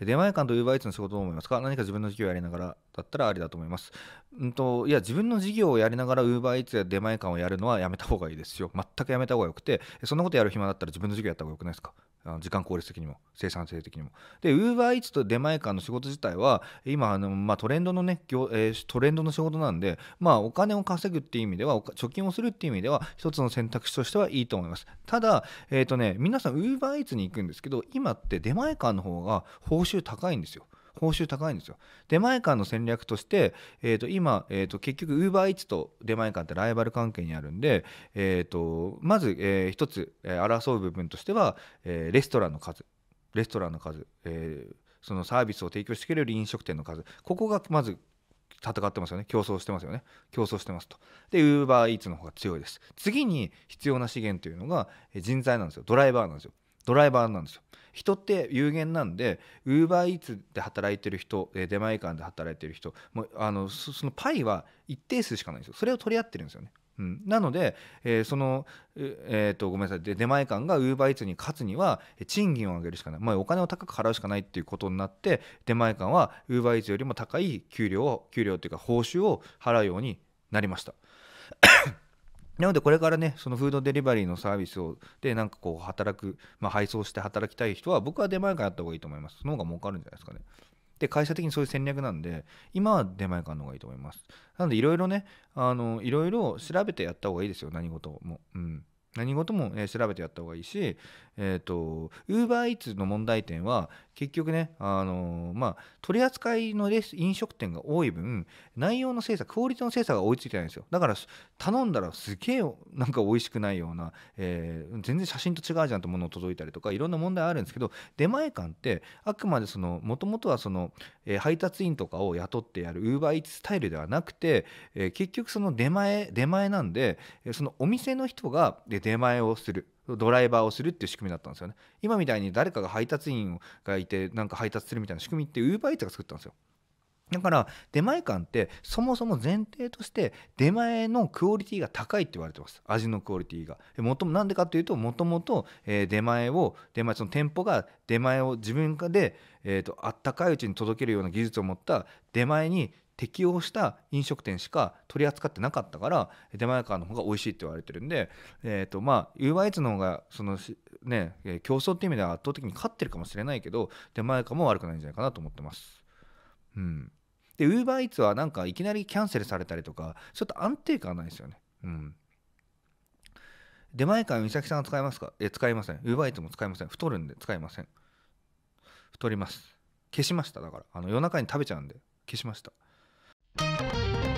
出前館と u う場合、e a の仕事どう思いますか何か自分の事業をやりながらだったらありだと思います。うんといや自分の事業をやりながら UberEats や出前館をやるのはやめた方がいいですよ。全くやめた方がよくて、そんなことやる暇だったら自分の事業やった方がよくないですかあの時間効率的にも生産性的にも。で、UberEats と出前館の仕事自体は今あの、まあ、トレンドのね、えー、トレンドの仕事なんで、まあ、お金を稼ぐっていう意味では、貯金をするっていう意味では、一つの選択肢としてはいいと思います。ただ、えっ、ー、とね、皆さん UberEats に行くんですけど、今って出前館の方が報酬高いんですよ。報酬高いんですよ。出前館の戦略として、えー、と今、えー、と結局 UberEats と出前館ってライバル関係にあるんで、えー、とまず、えー、一つ、え争う部分としては、えー、レストランの数レストランの数、えー、そのサービスを提供してくれる飲食店の数ここがまず戦ってますよね競争してますよね競争してますとで UberEats の方が強いです次に必要な資源というのが人材なんですよドライバーなんですよドライバーなんですよ。人って有限なんでウーバーイーツで働いてる人出前館で働いてる人もあのそのパイは一定数しかないんですよそれを取り合ってるんですよね。うん、なので、えー、その、えー、とごめんなさい出前館がウーバーイーツに勝つには賃金を上げるしかない、まあ、お金を高く払うしかないっていうことになって出前館はウーバーイーツよりも高い給料を給料というか報酬を払うようになりました。なのでこれからねそのフードデリバリーのサービスをでなんかこう働く、まあ、配送して働きたい人は僕は出前館やった方がいいと思いますその方が儲かるんじゃないですかねで会社的にそういう戦略なんで今は出前館の方がいいと思いますなのでいろいろねあのいろいろ調べてやった方がいいですよ何事も、うん、何事も、ね、調べてやった方がいいし、えっ、ー、と、ウーバーイーツの問題点は、結局ね、あのー、まあ、取り扱いのレス飲食店が多い分、内容の精査、クオリティの精査が追いついてないんですよ。だから、頼んだらすげえなんか美味しくないような、えー、全然写真と違うじゃんってものを届いたりとか、いろんな問題あるんですけど、出前館って、あくまでその、もともとはその、えー、配達員とかを雇ってやるウーバーイーツスタイルではなくて、えー、結局その出前、出前なんで、そのお店の人が出前をする。ドライバーをするっていう仕組みだったんですよね今みたいに誰かが配達員がいてなんか配達するみたいな仕組みってウーバーイーツが作ったんですよだから出前館ってそもそも前提として出前のクオリティが高いって言われてます味のクオリティがなんでかっていうともともと出前を出前その店舗が出前を自分で、えとあったかいうちに届けるような技術を持った出前に適用した飲食店しか取り扱ってなかったから出前館の方が美味しいって言われてるんで、えーとまあ、UYS の方がその、ね、競争っていう意味では圧倒的に勝ってるかもしれないけど出前館も悪くないんじゃないかなと思ってます。うん、で UberEats はなんかいきなりキャンセルされたりとかちょっと安定感ないですよね。うん出前館美咲さんは使いますかえ使いません。ウーバーイーツも使いません。太るんで使いません。太ります。消しました。だから。あの夜中に食べちゃうんで消しました。Música